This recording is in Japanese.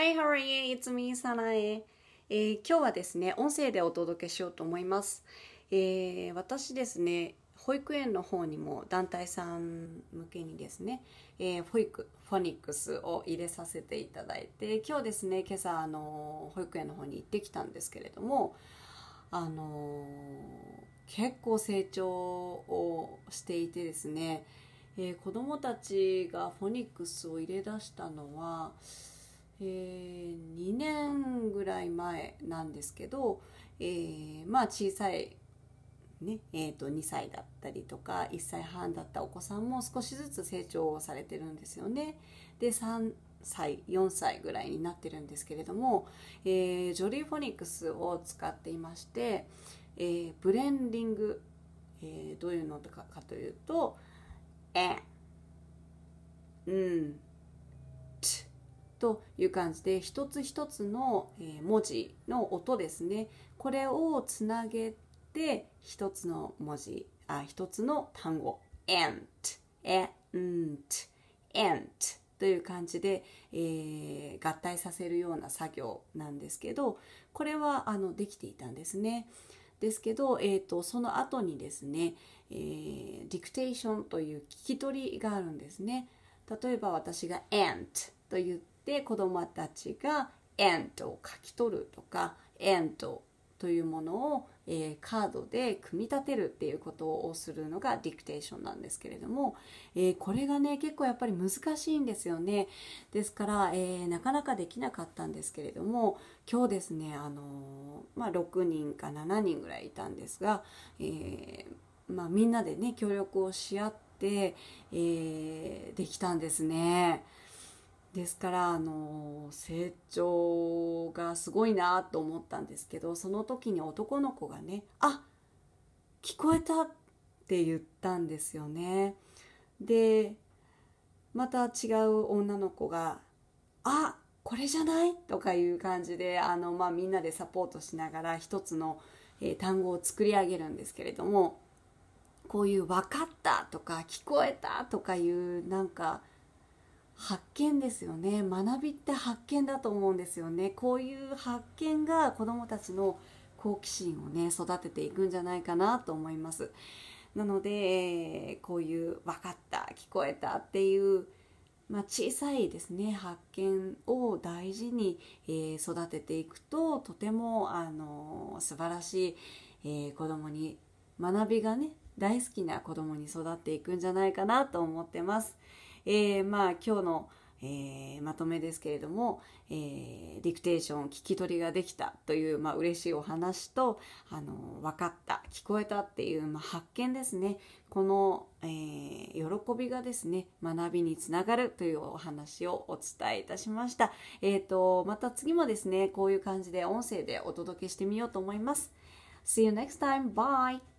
Hi, how are you? It's me, Sanae、えー、今日はですね、音声でお届けしようと思います。えー、私ですね、保育園の方にも団体さん向けにですね、えー、保育フォニックスを入れさせていただいて今日ですね今朝あの保育園の方に行ってきたんですけれどもあの結構成長をしていてですね、えー、子供たちがフォニックスを入れ出したのはえー、2年ぐらい前なんですけど、えー、まあ小さい、ねえー、と2歳だったりとか1歳半だったお子さんも少しずつ成長をされてるんですよね。で3歳4歳ぐらいになってるんですけれども、えー、ジョリーフォニックスを使っていまして、えー、ブレンディング、えー、どういうのかというと「え」「うん」という感じで一つ一つの文字の音ですねこれをつなげて一つの文字あ一つの単語 ant ant ant という感じで、えー、合体させるような作業なんですけどこれはあのできていたんですね。ですけど、えーと、その後にですね、えー、ディクテーションという聞き取りがあるんですね。例えば私が「ant」と言っで子どもたちが「エント」を書き取るとか「エント」というものを、えー、カードで組み立てるっていうことをするのがディクテーションなんですけれども、えー、これがね結構やっぱり難しいんですよねですから、えー、なかなかできなかったんですけれども今日ですね、あのまあ、6人か7人ぐらいいたんですが、えまあ、みんなでね協力をし合って、えできたんですね。ですからあの成長がすごいなと思ったんですけどその時に男の子がね「あ聞こえた!」って言ったんですよね。でまた違う女の子が「あこれじゃない?」とかいう感じであの、まあ、みんなでサポートしながら一つの、えー、単語を作り上げるんですけれどもこういう「分かった」とか「聞こえた」とかいうなんか「発見ですよね学びって発見だと思うんですよねこういう発見が子どもたちの好奇心をね育てていくんじゃないかなと思いますなので、えー、こういう分かった聞こえたっていうまあ、小さいですね発見を大事に、えー、育てていくととても、あのー、素晴らしい、えー、子供に学びがね大好きな子どもに育っていくんじゃないかなと思ってます。えー、まあ今日の、えー、まとめですけれども、えー、ディクテーション聞き取りができたという、まあ、嬉しいお話とあの分かった聞こえたっていう、まあ、発見ですねこの、えー、喜びがですね学びにつながるというお話をお伝えいたしました、えーと、また次もですねこういう感じで音声でお届けしてみようと思います See you next time. Bye.